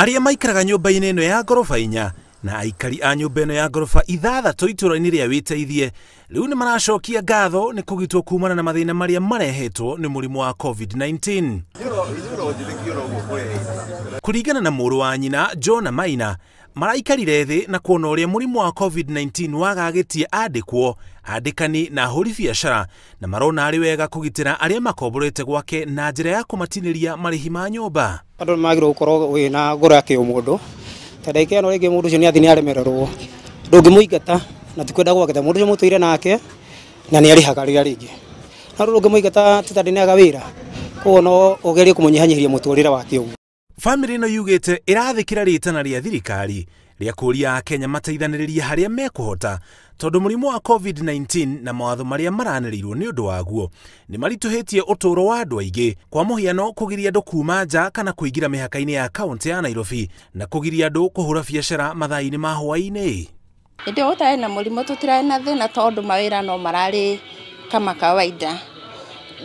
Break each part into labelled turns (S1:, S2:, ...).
S1: aria maikaraga nyũmba inĩ ĩno ya ngoroba inya na aikari a nyũmba ĩno ya ngoroba ithathatũ itũũra-inĩ rĩa wĩteithie rĩu nĩ maracokia ngatho nĩ kũgitwo kuumana na mathĩna marĩa marehetwo nĩ mũrimũ wa covid-19 kuringana na mũrũ wa nyina jona Maina maraikarire thĩ na kuona ũrĩa mũrimũ wa covid-19 wagagĩtie andĩkwo andĩkani na ahũri biacara na marona arĩ wega kũgitĩra arĩa makomborete gwake na njĩra ya kũmatinĩria marĩhi ma nyũmba
S2: andũ nĩ magĩrĩirwo gũkorwo wĩna ngoro ya mũndũ ta ndagĩka ĩno rĩngĩ mũndũ ũcio nĩ athiĩ nĩ aremererwo ndũngĩmũingata na tikwenda gwake mũndũ ũcio mũtũire nake na nĩ arĩhaga rĩrĩa rĩngĩ na rĩu ndũngĩmũingata tita ndĩneaga wĩra koguo no ũgerie kũmũnyihanyihĩria mũtũrĩre wake ũguo
S1: bamĩrĩ ĩno yugĩte ĩrathĩkĩra rĩtana rĩa thirikari rĩa kũũria akenya mateithanĩrĩrie harĩa mekũhota tondũ mũrimũ wa covid-19 na mawatho marĩa maranĩrĩirwo nĩ ũndũ waguo nĩ maritũhĩtie ũtũũro wa andũ aingĩ kwa mũhiano kũgiria andũ kuuma nja kana kũingĩra mĩhaka-inĩ ya kaũntĩ ya nairobi na kũgiria andũ kũhũra biacara mathaa-inĩ ma hwaĩ-inĩ
S3: hĩndĩ ĩyo gũtarĩ na mũrimũ tũtirarĩ na thĩna tondũ mawĩra no mararĩ kama kawaida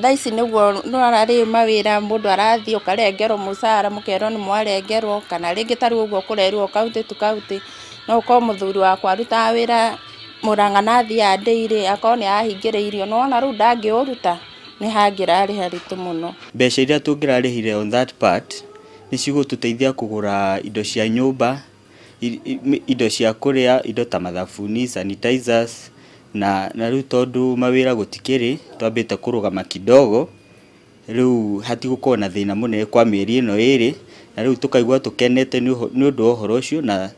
S3: thaa ici nĩguo no arathiä å karengerwo må cara må mũkerwo nä mwarengerwo kana rĩngĩ ta rĩu ũguo kũrerwo kaũntĩ tu kaũntĩ, no ũkorwo wa wakwa arutaga må Mũrang'a na andä irä akorwo u ndangä å ruta nä hangä rarä haritå må no
S4: Mbeca iria hire on that part kå gå ra indo cia mba indo cia a indo ta mathabuni, sanitizers na na riu tondu mawira gutikiri twambite kurugama kidogo riu hatigukorwo na thina munene kwa mieri ino iri na riu tukaigua tukenete ni undu wa å ucio na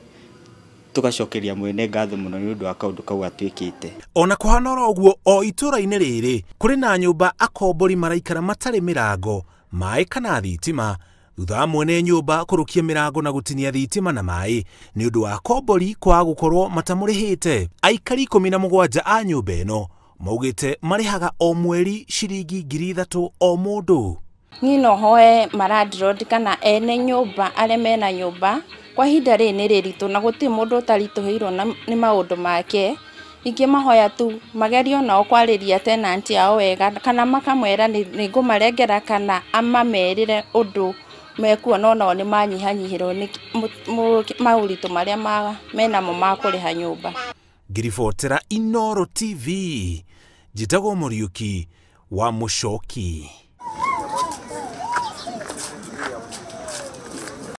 S4: gacokeria mwene ngatho muno ni
S1: ndå wa ndå kau atwikite ona kuhana oro guo o itura-ini riri kuri na nyumba akombori maraikara mä mirango mai kana thitima thutha wa mwene nyumba kurukia mirango na gutinia thitima na mai ni undu wa kombori kwaga gukorwo matamurihite aikari ikumi na mugwanja a nyumba ino maugite marihaga o mweri ciringi ngiri ithatu o mundu
S3: niĩ no hoe marandirodi kana ene nyũmba arĩa mena nyũmba kwa ihinda rĩrĩ nĩ rĩritũ na gũtirĩ mũndũ ũtaritũhĩirwo nĩ maũndũ make mahoya tu magerio nao kwarĩria tenanti yao wega kana makamwera nĩ ngũmarengera kana amamerĩre ũndũ mekuona onao nĩ manyihanyihĩrwo nĩ maria marĩa menamo ma kũrĩha nyũmba
S1: ngiribotera inoro tv njĩtagwo muriuki wa mũcoki